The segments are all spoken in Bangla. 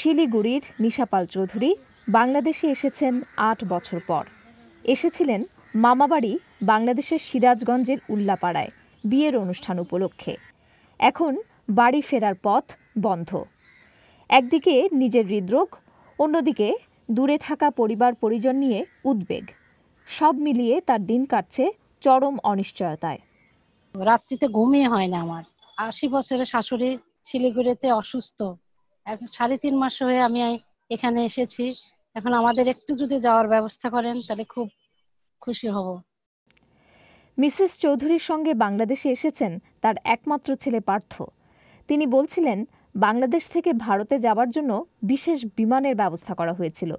শিলিগুড়ির নিশাপাল চৌধুরী বাংলাদেশে এসেছেন আট বছর পর এসেছিলেন মামাবাড়ি বাংলাদেশের সিরাজগঞ্জের উল্লাপাড়ায় বিয়ের অনুষ্ঠান উপলক্ষে এখন বাড়ি ফেরার পথ বন্ধ একদিকে নিজের হৃদরোগ অন্যদিকে দূরে থাকা পরিবার পরিজন নিয়ে উদ্বেগ সব মিলিয়ে তার দিন কাটছে চরম অনিশ্চয়তায় রাত্রিতে ঘুমিয়ে হয় না আমার আশি বছরের শাশুড়ি শিলিগুড়িতে অসুস্থ সাড়ে তিন মাস হয়ে আমি এখানে এসেছি এখন আমাদের একটু যদি যাওয়ার ব্যবস্থা করেন তাহলে খুব খুশি হব মিসেস চৌধুরীর সঙ্গে বাংলাদেশে এসেছেন তার একমাত্র ছেলে পার্থ তিনি বলছিলেন বাংলাদেশ থেকে ভারতে যাওয়ার জন্য বিশেষ বিমানের ব্যবস্থা করা হয়েছিল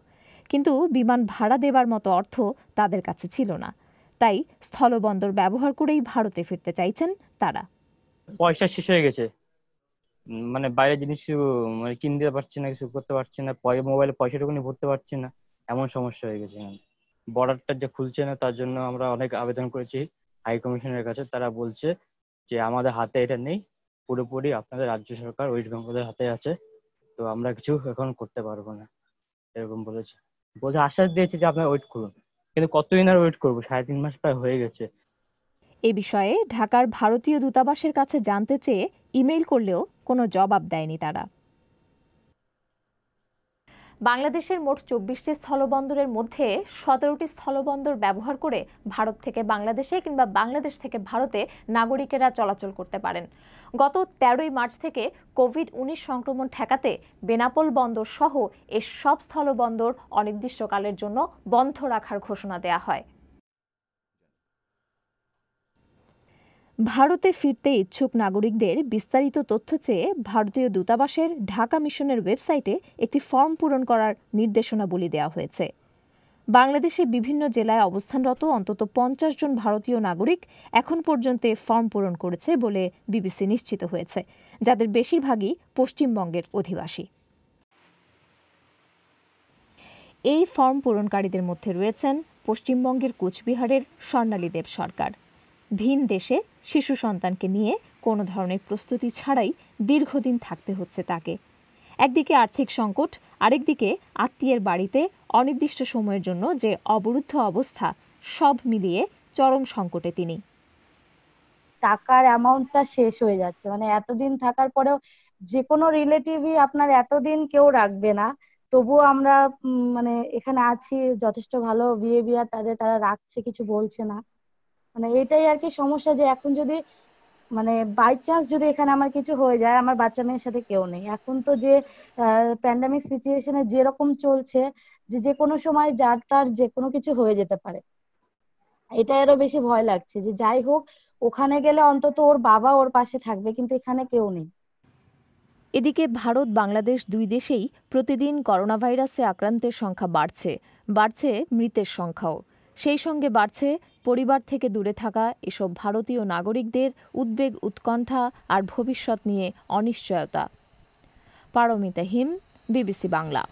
কিন্তু বিমান ভাড়া দেবার মতো অর্থ তাদের কাছে ছিল না তাই স্থলবন্দর ব্যবহার করেই ভারতে ফিরতে চাইছেন তারা পয়সা শেষ হয়ে গেছে মানে বাইরে জিনিস মানে কিনতে পারছি না কিছু করতে পারছি না মোবাইলে পয়সাটুকুনি ভরতে পারছি না এমন সমস্যা হয়ে গেছে বর্ডারটা যে খুলছে না তার জন্য আমরা অনেক আবেদন করেছি হাই কমিশনের কাছে তারা বলছে যে আমাদের হাতে এটা নেই পুরোপুরি আপনাদের রাজ্য সরকার ওয়েস্ট বেঙ্গলের হাতে আছে তো আমরা কিছু এখন করতে পারবো না এরকম বলেছে বলছে আশ্বাস দিয়েছে যে আপনারা ওয়েট করুন কিন্তু কতদিন আর ওয়েট করবো সাড়ে তিন মাস প্রায় হয়ে গেছে এ বিষয়ে ঢাকার ভারতীয় দূতাবাসের কাছে জানতে চেয়ে ইমেইল করলেও কোনো জবাব দেয়নি তারা বাংলাদেশের মোট চব্বিশটি স্থলবন্দরের মধ্যে সতেরোটি স্থলবন্দর ব্যবহার করে ভারত থেকে বাংলাদেশে কিংবা বাংলাদেশ থেকে ভারতে নাগরিকেরা চলাচল করতে পারেন গত তেরোই মার্চ থেকে কোভিড উনিশ সংক্রমণ ঠেকাতে বেনাপোল বন্দর সহ এর সব স্থলবন্দর অনির্দিষ্টকালের জন্য বন্ধ রাখার ঘোষণা দেয়া হয় ভারতে ফিরতে ইচ্ছুক নাগরিকদের বিস্তারিত তথ্য চেয়ে ভারতীয় দূতাবাসের ঢাকা মিশনের ওয়েবসাইটে একটি ফর্ম পূরণ করার নির্দেশনাবলী দেওয়া হয়েছে বাংলাদেশের বিভিন্ন জেলায় অবস্থানরত অন্তত পঞ্চাশ জন ভারতীয় নাগরিক এখন পর্যন্ত ফর্ম পূরণ করেছে বলে বিবিসি নিশ্চিত হয়েছে যাদের বেশিরভাগই পশ্চিমবঙ্গের অধিবাসী এই ফর্ম পূরণকারীদের মধ্যে রয়েছেন পশ্চিমবঙ্গের কোচবিহারের স্বর্ণালী দেব সরকার ভিন দেশে শিশু সন্তানকে নিয়ে কোনো ধরনের প্রস্তুতি ছাড়াই দীর্ঘদিন থাকতে হচ্ছে তাকে একদিকে আর্থিক সংকট আরেকদিকে আত্মীয়ের বাড়িতে অনির্দিষ্ট সময়ের জন্য যে অবরুদ্ধ অবস্থা সব মিলিয়ে চরম সংকটে তিনি টাকার অ্যামাউন্টটা শেষ হয়ে যাচ্ছে মানে এতদিন থাকার পরেও যে কোনো রিলেটিভই আপনার এতদিন কেউ রাখবে না তবুও আমরা মানে এখানে আছি যথেষ্ট ভালো বিহেভিয়ার তাদের তারা রাখছে কিছু বলছে না মানে এটাই আর কি সমস্যা যে এখন যদি মানে বাই চান্স যদি এখানে আমার কিছু হয়ে যায় আমার বাচ্চা মেয়ের সাথে কেউ নেই এখন তো যে প্যান্ডামিক সিচুয়েশনে যেরকম চলছে যে যে কোনো সময় যার তার যে কোনো কিছু হয়ে যেতে পারে এটা আরো বেশি ভয় লাগছে যে যাই হোক ওখানে গেলে অন্তত ওর বাবা ওর পাশে থাকবে কিন্তু এখানে কেউ নেই এদিকে ভারত বাংলাদেশ দুই দেশেই প্রতিদিন করোনাভাইরাসে আক্রান্তের সংখ্যা বাড়ছে বাড়ছে মৃতের সংখ্যাও সেই সঙ্গে বাড়ছে পরিবার থেকে দূরে থাকা এসব ভারতীয় নাগরিকদের উদ্বেগ উৎকণ্ঠা আর ভবিষ্যৎ নিয়ে অনিশ্চয়তা পারমিতা হিম বিবিসি বাংলা